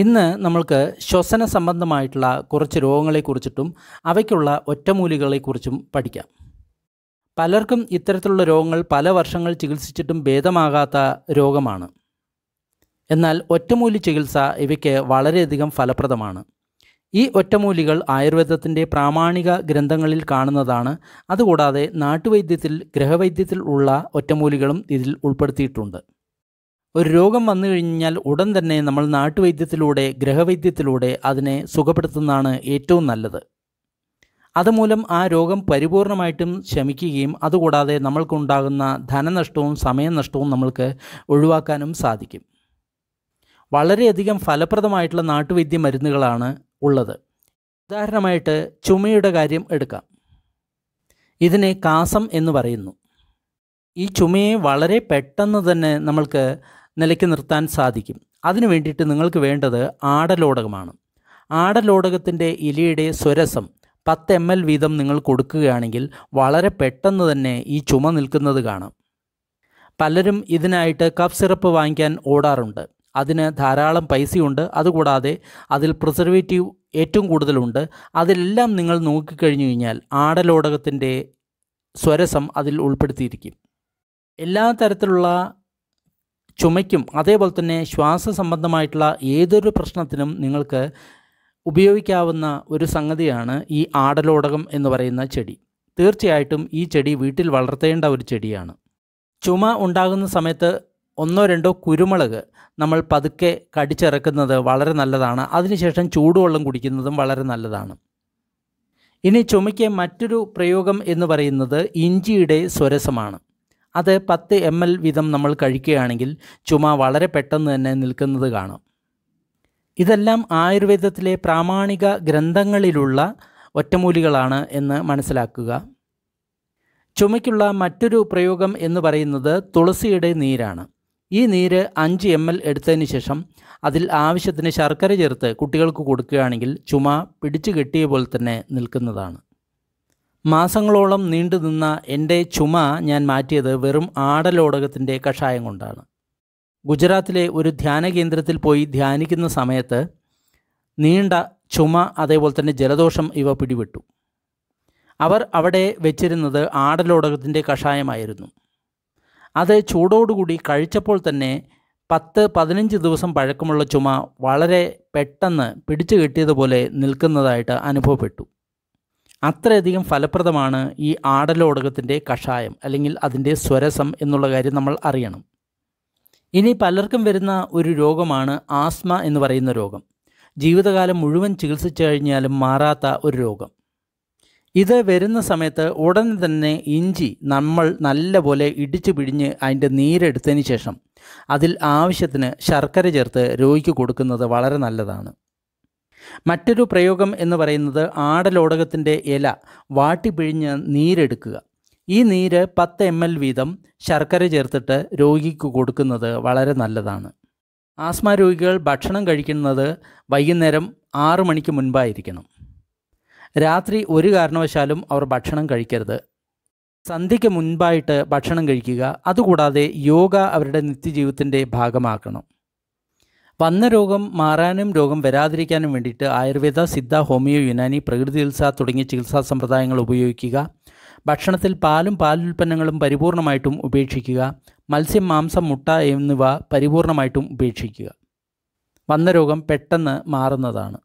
ഇന്ന് നമ്മൾക്ക് ശ്വസന സംബന്ധമായിട്ടുള്ള കുറച്ച് രോഗങ്ങളെക്കുറിച്ചിട്ടും അവയ്ക്കുള്ള ഒറ്റമൂലികളെക്കുറിച്ചും പഠിക്കാം പലർക്കും ഇത്തരത്തിലുള്ള രോഗങ്ങൾ പല വർഷങ്ങൾ ചികിത്സിച്ചിട്ടും ഭേദമാകാത്ത രോഗമാണ് എന്നാൽ ഒറ്റമൂലി ചികിത്സ ഇവയ്ക്ക് വളരെയധികം ഫലപ്രദമാണ് ഈ ഒറ്റമൂലികൾ ആയുർവേദത്തിൻ്റെ പ്രാമാണിക ഗ്രന്ഥങ്ങളിൽ കാണുന്നതാണ് അതുകൂടാതെ നാട്ടുവൈദ്യത്തിൽ ഗ്രഹവൈദ്യത്തിൽ ഉള്ള ഒറ്റമൂലികളും ഇതിൽ ഉൾപ്പെടുത്തിയിട്ടുണ്ട് ഒരു രോഗം വന്നു കഴിഞ്ഞാൽ ഉടൻ തന്നെ നമ്മൾ നാട്ടുവൈദ്യത്തിലൂടെ ഗ്രഹവൈദ്യത്തിലൂടെ അതിനെ സുഖപ്പെടുത്തുന്നതാണ് ഏറ്റവും നല്ലത് അതുമൂലം ആ രോഗം പരിപൂർണമായിട്ടും ശമിക്കുകയും അതുകൂടാതെ നമ്മൾക്കുണ്ടാകുന്ന ധനനഷ്ടവും സമയനഷ്ടവും നമ്മൾക്ക് ഒഴിവാക്കാനും സാധിക്കും വളരെയധികം ഫലപ്രദമായിട്ടുള്ള നാട്ടുവൈദ്യ മരുന്നുകളാണ് ഉള്ളത് ഉദാഹരണമായിട്ട് ചുമയുടെ കാര്യം എടുക്കാം ഇതിനെ കാസം എന്ന് പറയുന്നു ഈ ചുമയെ വളരെ പെട്ടെന്ന് തന്നെ നമ്മൾക്ക് നിലയ്ക്ക് നിർത്താൻ സാധിക്കും അതിനു വേണ്ടിയിട്ട് നിങ്ങൾക്ക് വേണ്ടത് ആടലോടകമാണ് ആടലോടകത്തിൻ്റെ ഇലയുടെ സ്വരസം പത്ത് എം എൽ വീതം നിങ്ങൾ കൊടുക്കുകയാണെങ്കിൽ വളരെ പെട്ടെന്ന് തന്നെ ഈ ചുമ നിൽക്കുന്നത് കാണാം പലരും ഇതിനായിട്ട് കഫ് സിറപ്പ് വാങ്ങിക്കാൻ ഓടാറുണ്ട് അതിന് ധാരാളം പൈസയുണ്ട് അതുകൂടാതെ അതിൽ പ്രിസർവേറ്റീവ് ഏറ്റവും കൂടുതലുണ്ട് അതിലെല്ലാം നിങ്ങൾ നോക്കിക്കഴിഞ്ഞു കഴിഞ്ഞാൽ ആടലോടകത്തിൻ്റെ സ്വരസം അതിൽ ഉൾപ്പെടുത്തിയിരിക്കും എല്ലാ തരത്തിലുള്ള ചുമയ്ക്കും അതേപോലെ തന്നെ ശ്വാസ സംബന്ധമായിട്ടുള്ള ഏതൊരു പ്രശ്നത്തിനും നിങ്ങൾക്ക് ഉപയോഗിക്കാവുന്ന ഒരു സംഗതിയാണ് ഈ ആടലോടകം എന്ന് പറയുന്ന ചെടി തീർച്ചയായിട്ടും ഈ ചെടി വീട്ടിൽ വളർത്തേണ്ട ഒരു ചെടിയാണ് ചുമ ഉണ്ടാകുന്ന സമയത്ത് ഒന്നോ രണ്ടോ കുരുമുളക് നമ്മൾ പതുക്കെ കടിച്ചിറക്കുന്നത് വളരെ നല്ലതാണ് അതിനുശേഷം ചൂടുവെള്ളം കുടിക്കുന്നതും വളരെ നല്ലതാണ് ഇനി ചുമയ്ക്ക് മറ്റൊരു പ്രയോഗം എന്ന് പറയുന്നത് ഇഞ്ചിയുടെ സ്വരസമാണ് അത് പത്ത് എം എൽ വീതം നമ്മൾ കഴിക്കുകയാണെങ്കിൽ ചുമ വളരെ പെട്ടെന്ന് തന്നെ നിൽക്കുന്നത് കാണാം ഇതെല്ലാം ആയുർവേദത്തിലെ പ്രാമാണിക ഗ്രന്ഥങ്ങളിലുള്ള ഒറ്റമൂലികളാണ് എന്ന് മനസ്സിലാക്കുക ചുമയ്ക്കുള്ള മറ്റൊരു പ്രയോഗം എന്ന് പറയുന്നത് തുളസിയുടെ നീരാണ് ഈ നീര് അഞ്ച് എം എൽ എടുത്തതിന് ശേഷം അതിൽ ആവശ്യത്തിന് ശർക്കര ചേർത്ത് കുട്ടികൾക്ക് കൊടുക്കുകയാണെങ്കിൽ ചുമ പിടിച്ചു കെട്ടിയ പോലെ തന്നെ നിൽക്കുന്നതാണ് മാസങ്ങളോളം നീണ്ടുനിന്ന എൻ്റെ ചുമ ഞാൻ മാറ്റിയത് വെറും ആടലോടകത്തിൻ്റെ കഷായം കൊണ്ടാണ് ഗുജറാത്തിലെ ഒരു ധ്യാന കേന്ദ്രത്തിൽ പോയി ധ്യാനിക്കുന്ന സമയത്ത് നീണ്ട ചുമ അതേപോലെ തന്നെ ജലദോഷം ഇവ പിടിവിട്ടു അവർ അവിടെ വെച്ചിരുന്നത് ആടലോടകത്തിൻ്റെ കഷായമായിരുന്നു അത് ചൂടോടുകൂടി കഴിച്ചപ്പോൾ തന്നെ പത്ത് പതിനഞ്ച് ദിവസം പഴക്കമുള്ള ചുമ വളരെ പെട്ടെന്ന് പിടിച്ചു കെട്ടിയതുപോലെ നിൽക്കുന്നതായിട്ട് അനുഭവപ്പെട്ടു അത്രയധികം ഫലപ്രദമാണ് ഈ ആടലോടകത്തിൻ്റെ കഷായം അല്ലെങ്കിൽ അതിൻ്റെ സ്വരസം എന്നുള്ള കാര്യം നമ്മൾ അറിയണം ഇനി പലർക്കും വരുന്ന ഒരു രോഗമാണ് ആസ്മ എന്ന് പറയുന്ന രോഗം ജീവിതകാലം മുഴുവൻ ചികിത്സിച്ചു കഴിഞ്ഞാലും മാറാത്ത ഒരു രോഗം ഇത് വരുന്ന സമയത്ത് ഉടൻ തന്നെ ഇഞ്ചി നമ്മൾ നല്ലപോലെ ഇടിച്ചു പിഴിഞ്ഞ് അതിൻ്റെ നീരെടുത്തതിന് ശേഷം അതിൽ ആവശ്യത്തിന് ശർക്കര ചേർത്ത് രോഗിക്ക് കൊടുക്കുന്നത് വളരെ നല്ലതാണ് മറ്റൊരു പ്രയോഗം എന്ന് പറയുന്നത് ആടലോടകത്തിൻ്റെ ഇല വാട്ടിപിഴിഞ്ഞ് നീരെടുക്കുക ഈ നീര് പത്ത് എം എൽ വീതം ശർക്കര ചേർത്തിട്ട് രോഗിക്ക് കൊടുക്കുന്നത് വളരെ നല്ലതാണ് ആസ്മ രോഗികൾ ഭക്ഷണം കഴിക്കുന്നത് വൈകുന്നേരം ആറു മണിക്ക് മുൻപായിരിക്കണം രാത്രി ഒരു കാരണവശാലും അവർ ഭക്ഷണം കഴിക്കരുത് സന്ധ്യയ്ക്ക് മുൻപായിട്ട് ഭക്ഷണം കഴിക്കുക അതുകൂടാതെ യോഗ അവരുടെ നിത്യജീവിതത്തിൻ്റെ ഭാഗമാക്കണം വന്ന രോഗം മാറാനും രോഗം വരാതിരിക്കാനും വേണ്ടിയിട്ട് ആയുർവേദ സിദ്ധ ഹോമിയോ യുനാനി പ്രകൃതി ചികിത്സ തുടങ്ങിയ ചികിത്സാ സമ്പ്രദായങ്ങൾ ഉപയോഗിക്കുക ഭക്ഷണത്തിൽ പാലും പാലുൽപ്പന്നങ്ങളും പരിപൂർണമായിട്ടും ഉപേക്ഷിക്കുക മത്സ്യം മാംസം മുട്ട എന്നിവ പരിപൂർണമായിട്ടും ഉപേക്ഷിക്കുക വന്ന രോഗം പെട്ടെന്ന് മാറുന്നതാണ്